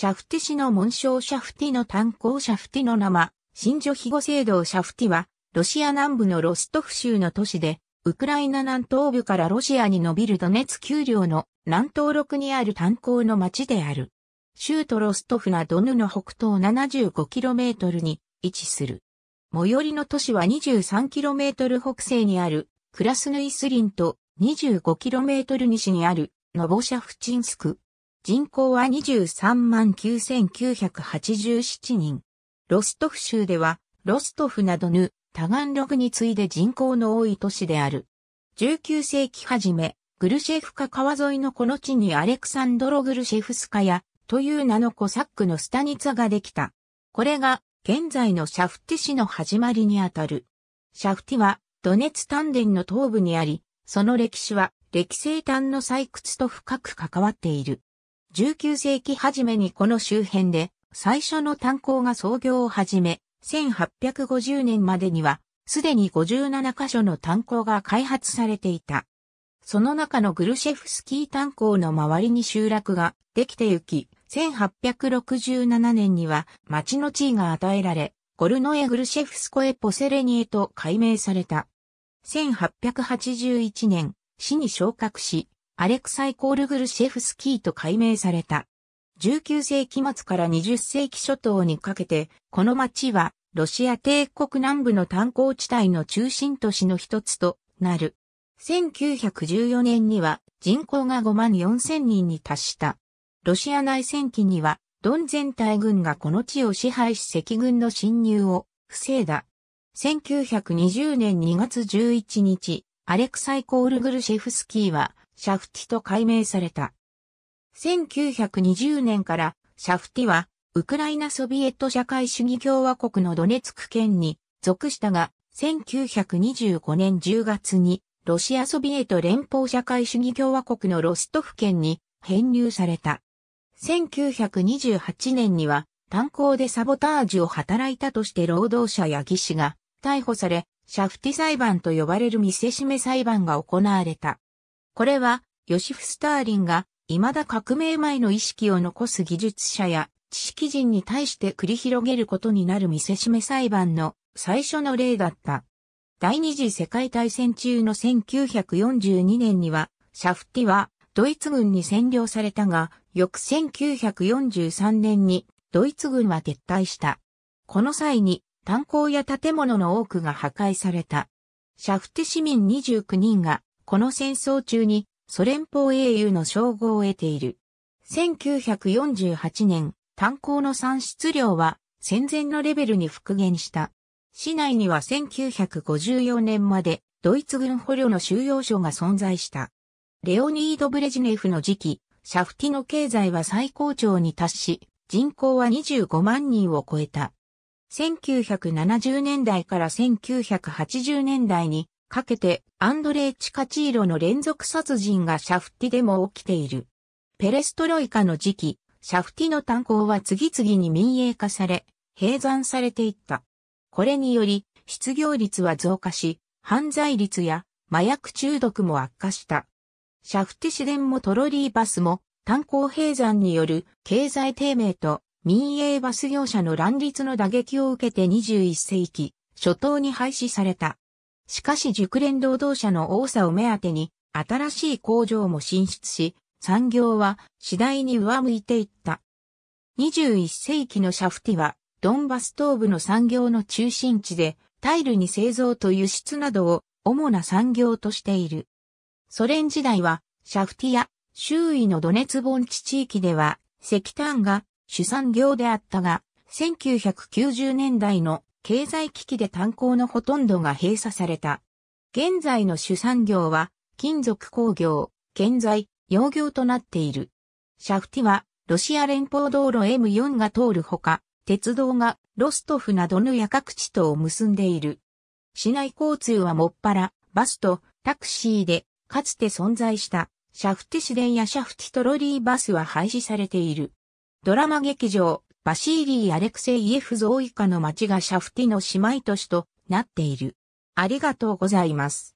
シャフティ氏の紋章シャフティの炭鉱シャフティの名は、新女庇護制度シャフティは、ロシア南部のロストフ州の都市で、ウクライナ南東部からロシアに伸びるドネツ丘陵の南東麓にある炭鉱の町である。州都ロストフがドヌの北東 75km に位置する。最寄りの都市は 23km 北西にあるクラスヌイスリンと 25km 西にあるノボシャフチンスク。人口は23万9987人。ロストフ州では、ロストフなどヌ、タガンログに次いで人口の多い都市である。19世紀初め、グルシェフカ川沿いのこの地にアレクサンドロ・グルシェフスカヤという名のコサックのスタニツァができた。これが現在のシャフティ市の始まりにあたる。シャフティはドネツ丹田の東部にあり、その歴史は歴生丹の採掘と深く関わっている。19世紀初めにこの周辺で最初の炭鉱が創業を始め、1850年までにはすでに57カ所の炭鉱が開発されていた。その中のグルシェフスキー炭鉱の周りに集落ができてゆき、1867年には町の地位が与えられ、ゴルノエ・グルシェフスコエ・ポセレニエと改名された。1881年、市に昇格し、アレクサイ・コールグルシェフスキーと改名された。19世紀末から20世紀初頭にかけて、この町はロシア帝国南部の炭鉱地帯の中心都市の一つとなる。1914年には人口が5万4千人に達した。ロシア内戦期には、ドン全体軍がこの地を支配し赤軍の侵入を防いだ。1920年2月11日、アレクサイ・コールグルシェフスキーはシャフティと改名された。1920年からシャフティはウクライナソビエト社会主義共和国のドネツク県に属したが、1925年10月にロシアソビエト連邦社会主義共和国のロストフ県に編入された。1928年には炭鉱でサボタージュを働いたとして労働者や技師が逮捕され、シャフティ裁判と呼ばれる見せしめ裁判が行われた。これは、ヨシフ・スターリンが、未だ革命前の意識を残す技術者や知識人に対して繰り広げることになる見せしめ裁判の最初の例だった。第二次世界大戦中の1942年には、シャフティはドイツ軍に占領されたが、翌1943年にドイツ軍は撤退した。この際に炭鉱や建物の多くが破壊された。シャフティ市民29人がこの戦争中にソ連邦英雄の称号を得ている。1948年、炭鉱の産出量は戦前のレベルに復元した。市内には1954年までドイツ軍捕虜の収容所が存在した。レオニード・ブレジネフの時期、シャフティの経済は最高潮に達し、人口は25万人を超えた。1970年代から1980年代にかけてアンドレイ・チカチーロの連続殺人がシャフティでも起きている。ペレストロイカの時期、シャフティの炭鉱は次々に民営化され、閉山されていった。これにより、失業率は増加し、犯罪率や麻薬中毒も悪化した。シャフティ市電もトロリーバスも炭鉱閉山による経済低迷と民営バス業者の乱立の打撃を受けて21世紀初頭に廃止された。しかし熟練労働者の多さを目当てに、新しい工場も進出し、産業は次第に上向いていった。21世紀のシャフティは、ドンバス東部の産業の中心地で、タイルに製造と輸出などを主な産業としている。ソ連時代は、シャフティや周囲のドネツ盆地地域では、石炭が主産業であったが、1990年代の経済危機で炭鉱のほとんどが閉鎖された。現在の主産業は金属工業、建材、農業となっている。シャフティはロシア連邦道路 M4 が通るほか、鉄道がロストフなどの夜各地とを結んでいる。市内交通はもっぱら、バスとタクシーで、かつて存在した、シャフティ市電やシャフティトロリーバスは廃止されている。ドラマ劇場、バシーリー・アレクセイエフ像以下の町がシャフティの姉妹都市となっている。ありがとうございます。